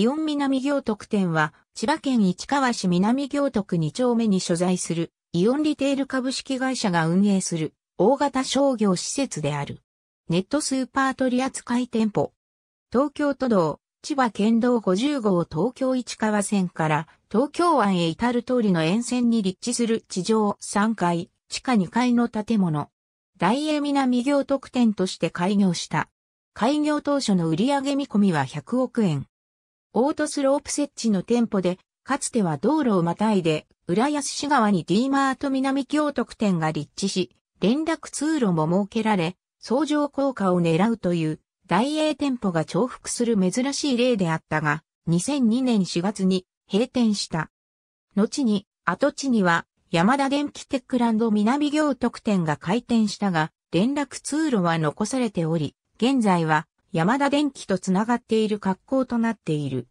イオン南行徳店は、千葉県市川市南行徳2丁目に所在する、イオンリテール株式会社が運営する、大型商業施設である。ネットスーパー取扱店舗。東京都道、千葉県道50号東京市川線から東京湾へ至る通りの沿線に立地する地上3階、地下2階の建物。大英南行徳店として開業した。開業当初の売上見込みは100億円。オートスロープ設置の店舗で、かつては道路をまたいで、浦安市側に D マート南京特店が立地し、連絡通路も設けられ、相乗効果を狙うという大英店舗が重複する珍しい例であったが、2002年4月に閉店した。後に跡地には山田電機テックランド南行特店が開店したが、連絡通路は残されており、現在は山田電機とつながっている格好となっている。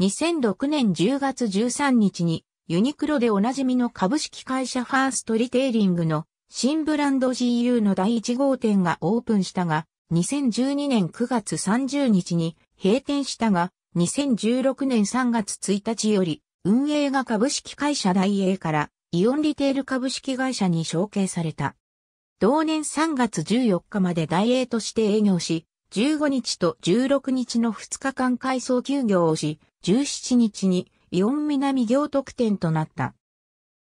2006年10月13日にユニクロでおなじみの株式会社ファーストリテイリングの新ブランド GU の第1号店がオープンしたが、2012年9月30日に閉店したが、2016年3月1日より運営が株式会社大英からイオンリテール株式会社に承継された。同年3月14日まで大英として営業し、15日と16日の2日間改装休業をし、17日にイオン南行特店となった。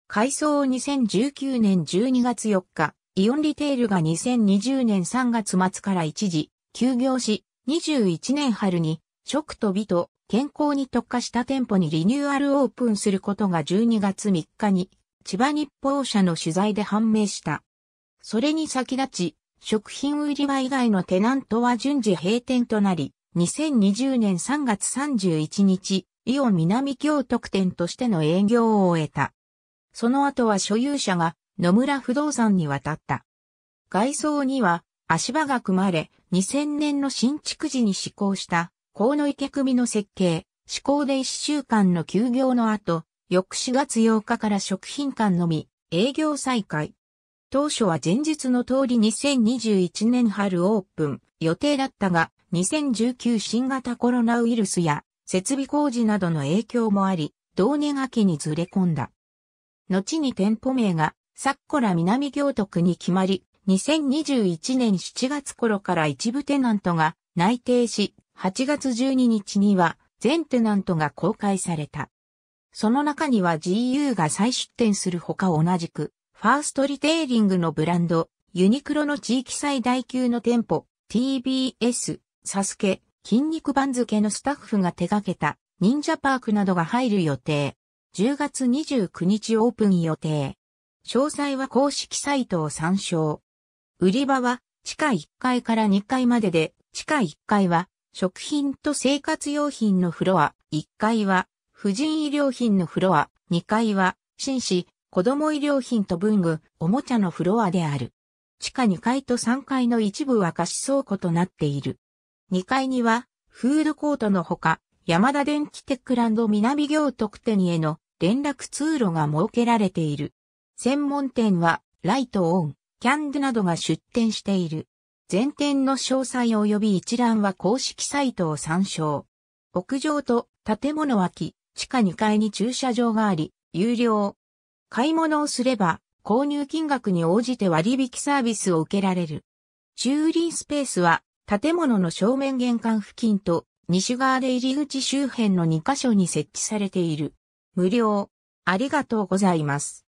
改装を2019年12月4日、イオンリテールが2020年3月末から一時休業し、21年春に食と美と健康に特化した店舗にリニューアルオープンすることが12月3日に千葉日報社の取材で判明した。それに先立ち、食品売り場以外のテナントは順次閉店となり、2020年3月31日、イオン南京特店としての営業を終えた。その後は所有者が野村不動産に渡った。外装には足場が組まれ、2000年の新築時に施行した河野池組の設計、施行で1週間の休業の後、翌4月8日から食品館のみ営業再開。当初は前日の通り2021年春オープン予定だったが、2019新型コロナウイルスや設備工事などの影響もあり、同年秋にずれ込んだ。後に店舗名が、サッコラ南行徳に決まり、2021年7月頃から一部テナントが内定し、8月12日には全テナントが公開された。その中には GU が再出店するほか同じく、ファーストリテイリングのブランド、ユニクロの地域最大級の店舗、TBS、サスケ、筋肉番付のスタッフが手掛けた、忍者パークなどが入る予定。10月29日オープン予定。詳細は公式サイトを参照。売り場は地下1階から2階までで、地下1階は食品と生活用品のフロア、1階は婦人医療品のフロア、2階は紳士、子供医療品と文具、おもちゃのフロアである。地下2階と3階の一部は貸し倉庫となっている。2階には、フードコートのほか、山田電機テックランド南行特店への連絡通路が設けられている。専門店は、ライトオン、キャンドゥなどが出店している。全店の詳細及び一覧は公式サイトを参照。屋上と建物脇、地下2階に駐車場があり、有料、買い物をすれば、購入金額に応じて割引サービスを受けられる。駐輪スペースは、建物の正面玄関付近と、西側で入り口周辺の2カ所に設置されている。無料。ありがとうございます。